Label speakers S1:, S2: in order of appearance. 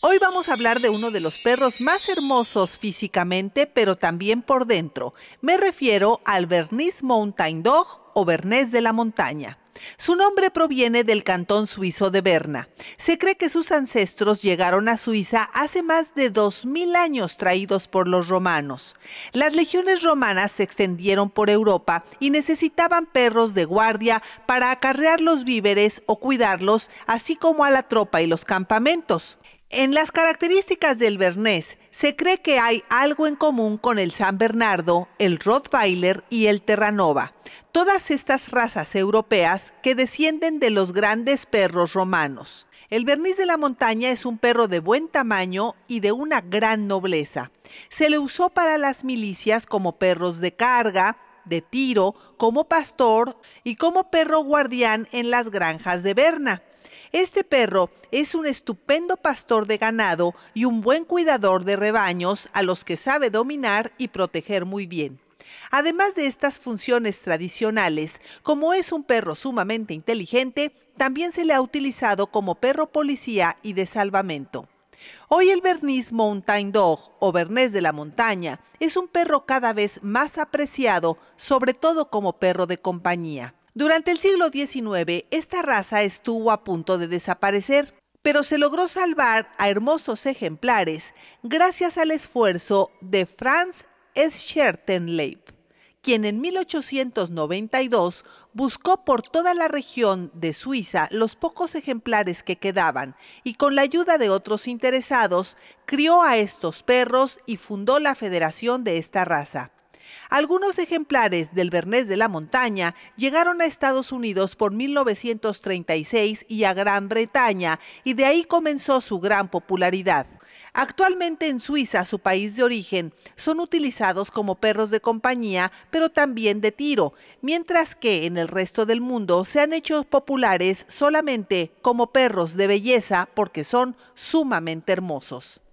S1: Hoy vamos a hablar de uno de los perros más hermosos físicamente, pero también por dentro. Me refiero al Bernese Mountain Dog o Bernés de la Montaña. Su nombre proviene del cantón suizo de Berna. Se cree que sus ancestros llegaron a Suiza hace más de 2.000 años traídos por los romanos. Las legiones romanas se extendieron por Europa y necesitaban perros de guardia para acarrear los víveres o cuidarlos, así como a la tropa y los campamentos. En las características del Bernés se cree que hay algo en común con el San Bernardo, el Rottweiler y el Terranova, todas estas razas europeas que descienden de los grandes perros romanos. El Bernés de la montaña es un perro de buen tamaño y de una gran nobleza. Se le usó para las milicias como perros de carga, de tiro, como pastor y como perro guardián en las granjas de Berna. Este perro es un estupendo pastor de ganado y un buen cuidador de rebaños a los que sabe dominar y proteger muy bien. Además de estas funciones tradicionales, como es un perro sumamente inteligente, también se le ha utilizado como perro policía y de salvamento. Hoy el Bernese Mountain Dog o Bernés de la montaña es un perro cada vez más apreciado, sobre todo como perro de compañía. Durante el siglo XIX, esta raza estuvo a punto de desaparecer, pero se logró salvar a hermosos ejemplares gracias al esfuerzo de Franz Schertenleib, quien en 1892 buscó por toda la región de Suiza los pocos ejemplares que quedaban y con la ayuda de otros interesados crió a estos perros y fundó la Federación de esta raza. Algunos ejemplares del Bernés de la Montaña llegaron a Estados Unidos por 1936 y a Gran Bretaña, y de ahí comenzó su gran popularidad. Actualmente en Suiza, su país de origen, son utilizados como perros de compañía, pero también de tiro, mientras que en el resto del mundo se han hecho populares solamente como perros de belleza porque son sumamente hermosos.